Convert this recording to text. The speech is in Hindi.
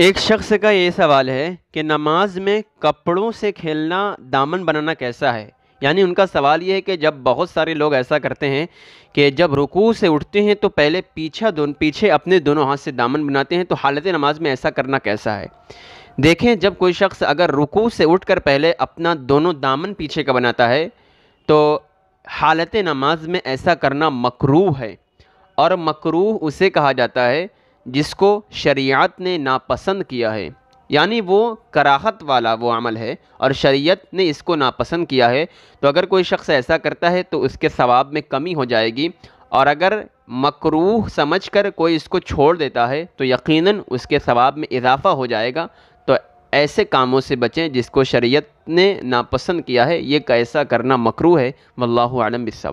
एक शख्स का ये सवाल है कि नमाज में कपड़ों से खेलना दामन बनाना कैसा है यानी उनका सवाल ये है कि जब बहुत सारे लोग ऐसा करते हैं कि जब रुकू से उठते हैं तो पहले पीछा दोन पीछे अपने दोनों हाथ से दामन बनाते हैं तो हालत नमाज में ऐसा करना कैसा है देखें जब कोई शख्स अगर रुकू से उठ पहले अपना दोनों दामन पीछे का बनाता है तो हालत नमाज में ऐसा करना मकरू है और मकरू उसे कहा जाता है जिसको शरीयत ने नापसंद किया है यानी वो कराहत वाला वो अमल है और शरीयत ने इसको नापसंद किया है तो अगर कोई शख्स ऐसा करता है तो उसके सवाब में कमी हो जाएगी और अगर मकरूह समझकर कोई इसको छोड़ देता है तो यकीनन उसके सवाब में इजाफ़ा हो जाएगा तो ऐसे कामों से बचें जिसको शरीयत ने नापसंद किया है ये कैसा करना मकरू है वल्लाम बिसवा